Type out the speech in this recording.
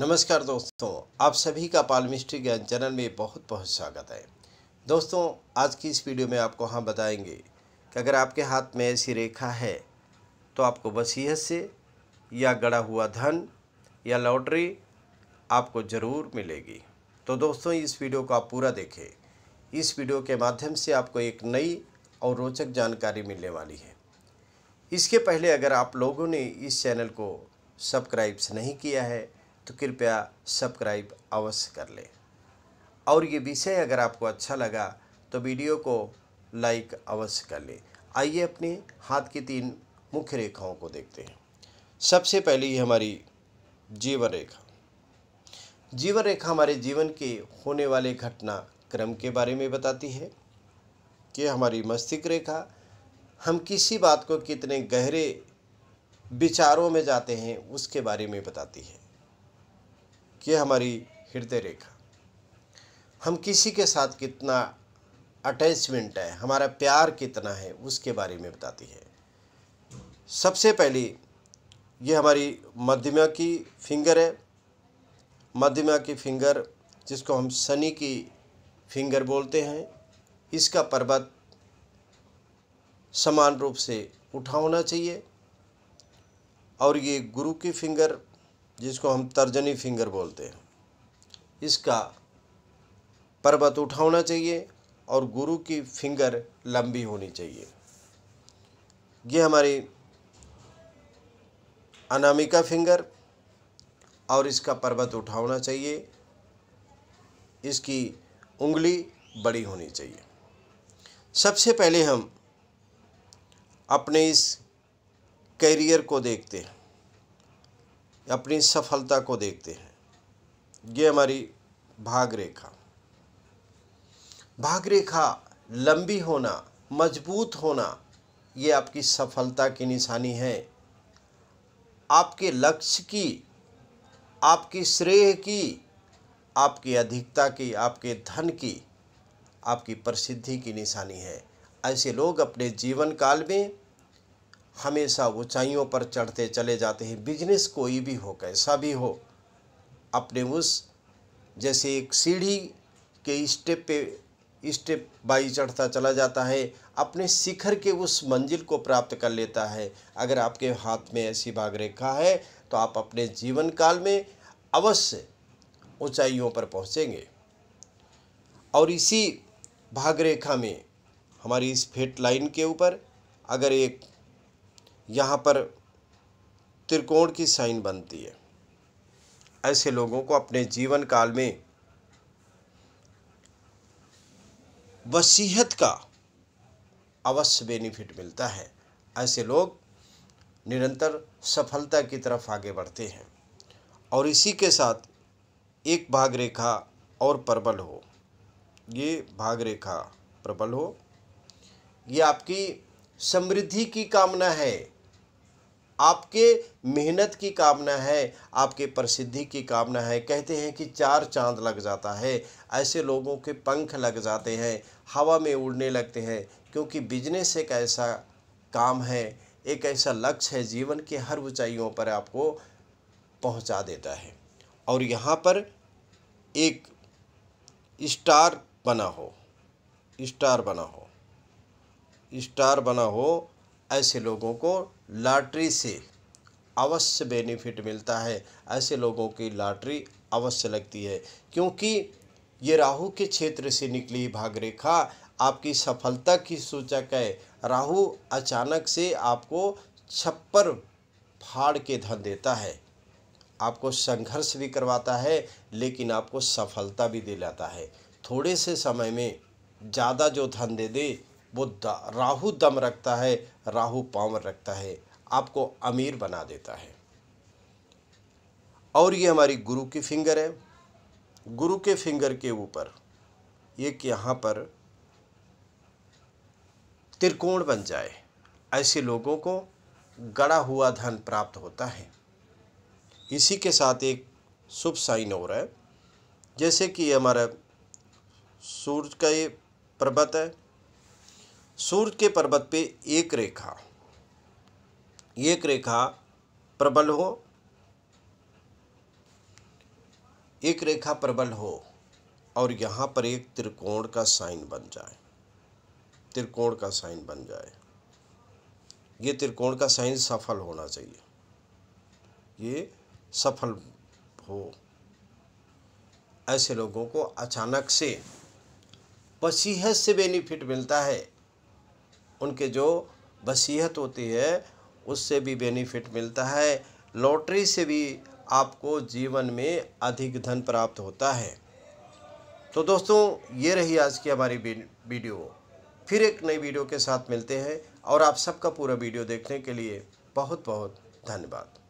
नमस्कार दोस्तों आप सभी का पालमिस्ट्री ज्ञान चैनल में बहुत बहुत स्वागत है दोस्तों आज की इस वीडियो में आपको हम बताएंगे कि अगर आपके हाथ में ऐसी रेखा है तो आपको वसीहत से या गड़ा हुआ धन या लॉटरी आपको ज़रूर मिलेगी तो दोस्तों इस वीडियो को आप पूरा देखें इस वीडियो के माध्यम से आपको एक नई और रोचक जानकारी मिलने वाली है इसके पहले अगर आप लोगों ने इस चैनल को सब्सक्राइब्स नहीं किया है तो कृपया सब्सक्राइब अवश्य कर लें और ये विषय अगर आपको अच्छा लगा तो वीडियो को लाइक अवश्य कर लें आइए अपने हाथ की तीन मुख्य रेखाओं को देखते हैं सबसे पहली हमारी जीवन रेखा जीवन रेखा हमारे जीवन के होने वाले घटना क्रम के बारे में बताती है कि हमारी मस्तिष्क रेखा हम किसी बात को कितने गहरे विचारों में जाते हैं उसके बारे में बताती है कि हमारी हृदय रेखा हम किसी के साथ कितना अटैचमेंट है हमारा प्यार कितना है उसके बारे में बताती है सबसे पहली ये हमारी मध्यमा की फिंगर है मध्यमा की फिंगर जिसको हम शनि की फिंगर बोलते हैं इसका पर्वत समान रूप से उठा होना चाहिए और ये गुरु की फिंगर जिसको हम तर्जनी फिंगर बोलते हैं इसका पर्वत होना चाहिए और गुरु की फिंगर लंबी होनी चाहिए ये हमारी अनामिका फिंगर और इसका पर्वत उठा होना चाहिए इसकी उंगली बड़ी होनी चाहिए सबसे पहले हम अपने इस करियर को देखते हैं अपनी सफलता को देखते हैं ये हमारी भाग रेखा भाग रेखा लंबी होना मजबूत होना ये आपकी सफलता की निशानी है आपके लक्ष्य की आपकी श्रेय की आपकी अधिकता की आपके धन की आपकी प्रसिद्धि की निशानी है ऐसे लोग अपने जीवन काल में हमेशा ऊंचाइयों पर चढ़ते चले जाते हैं बिजनेस कोई भी हो कैसा भी हो अपने उस जैसे एक सीढ़ी के स्टेप पे स्टेप बाई चढ़ता चला जाता है अपने शिखर के उस मंजिल को प्राप्त कर लेता है अगर आपके हाथ में ऐसी भाग रेखा है तो आप अपने जीवन काल में अवश्य ऊंचाइयों पर पहुंचेंगे और इसी भाग रेखा में हमारी इस फेट लाइन के ऊपर अगर एक यहाँ पर त्रिकोण की साइन बनती है ऐसे लोगों को अपने जीवन काल में वसीहत का अवश्य बेनिफिट मिलता है ऐसे लोग निरंतर सफलता की तरफ आगे बढ़ते हैं और इसी के साथ एक भाग रेखा और प्रबल हो ये भाग रेखा प्रबल हो ये आपकी समृद्धि की कामना है आपके मेहनत की कामना है आपके प्रसिद्धि की कामना है कहते हैं कि चार चांद लग जाता है ऐसे लोगों के पंख लग जाते हैं हवा में उड़ने लगते हैं क्योंकि बिजनेस एक ऐसा काम है एक ऐसा लक्ष्य है जीवन के हर ऊंचाइयों पर आपको पहुंचा देता है और यहाँ पर एक स्टार बना हो स्टार बना हो स्टार बना हो ऐसे लोगों को लॉटरी से अवश्य बेनिफिट मिलता है ऐसे लोगों की लॉटरी अवश्य लगती है क्योंकि ये राहु के क्षेत्र से निकली भाग रेखा आपकी सफलता की सूचक है राहु अचानक से आपको छप्पर फाड़ के धन देता है आपको संघर्ष भी करवाता है लेकिन आपको सफलता भी दिलाता है थोड़े से समय में ज़्यादा जो धन दे दे वो राहु दम रखता है राहु पावर रखता है आपको अमीर बना देता है और ये हमारी गुरु की फिंगर है गुरु के फिंगर के ऊपर एक यहाँ पर त्रिकोण बन जाए ऐसे लोगों को गड़ा हुआ धन प्राप्त होता है इसी के साथ एक शुभ साइन हो रहा है जैसे कि हमारा सूर्य का ये पर्वत है सूर्य के पर्वत पे एक रेखा एक रेखा प्रबल हो एक रेखा प्रबल हो और यहाँ पर एक त्रिकोण का साइन बन जाए त्रिकोण का साइन बन जाए ये त्रिकोण का साइन सफल होना चाहिए ये सफल हो ऐसे लोगों को अचानक से पसीहत से बेनिफिट मिलता है उनके जो बसीहत होती है उससे भी बेनिफिट मिलता है लॉटरी से भी आपको जीवन में अधिक धन प्राप्त होता है तो दोस्तों ये रही आज की हमारी वीडियो फिर एक नई वीडियो के साथ मिलते हैं और आप सबका पूरा वीडियो देखने के लिए बहुत बहुत धन्यवाद